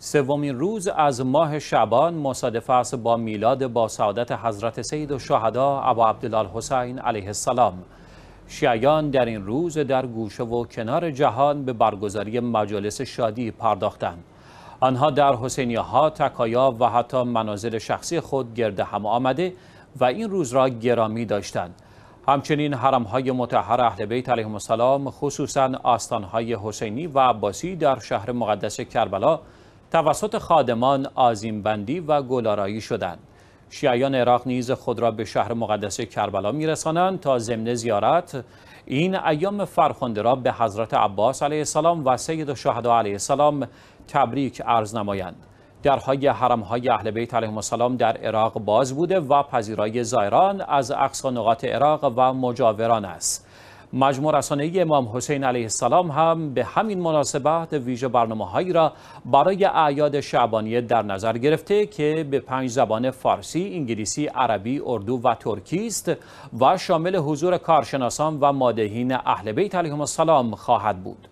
سومین روز از ماه شعبان مصادف است با میلاد با سعادت حضرت سید و شهدا ابا عبدالله حسین علیه السلام شیعیان در این روز در گوشه و کنار جهان به برگزاری مجالس شادی پرداختند آنها در حسینیه ها تکایا و حتی منازل شخصی خود گرد هم آمده و این روز را گرامی داشتند همچنین حرم های متحر اهل بیت علیهم السلام خصوصا آستان های حسینی و عباسی در شهر مقدس کربلا توسط خادمان آزیمبندی و گلارایی شدند. شیعیان عراق نیز خود را به شهر مقدس کربلا میرسانند تا ضمن زیارت این ایام فرخنده را به حضرت عباس علیه السلام و سید الشهدا علیه السلام تبریک عرض نمایند درهای حرم های اهل بیت علیهم السلام در عراق باز بوده و پذیرای زائران از اقصا نقاط عراق و مجاوران است مجموع ای امام حسین علیه السلام هم به همین مناسبت ویژه برنامه هایی را برای اعیاد شعبانیه در نظر گرفته که به پنج زبان فارسی، انگلیسی، عربی، اردو و ترکی است و شامل حضور کارشناسان و مادهین اهل بیت علیهم السلام خواهد بود.